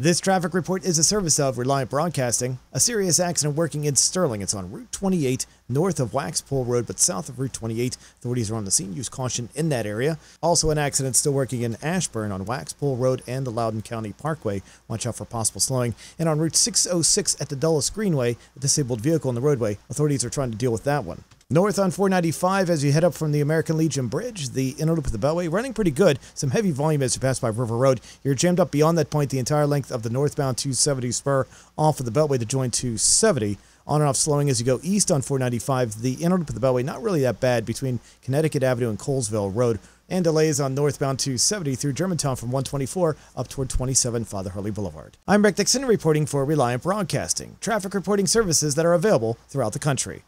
This traffic report is a service of Reliant Broadcasting. A serious accident working in Sterling. It's on Route 28, north of Waxpole Road, but south of Route 28. Authorities are on the scene. Use caution in that area. Also, an accident still working in Ashburn on Waxpole Road and the Loudon County Parkway. Watch out for possible slowing. And on Route 606 at the Dulles Greenway, a disabled vehicle on the roadway. Authorities are trying to deal with that one. North on 495 as you head up from the American Legion Bridge, the inner loop of the Beltway, running pretty good. Some heavy volume as you pass by River Road. You're jammed up beyond that point the entire length of the northbound 270 spur off of the Beltway to join 270 on and off slowing as you go east on 495. The inner loop of the Beltway, not really that bad between Connecticut Avenue and Colesville Road, and delays on northbound 270 through Germantown from 124 up toward 27 Father Hurley Boulevard. I'm Rick Dixon reporting for Reliant Broadcasting, traffic reporting services that are available throughout the country.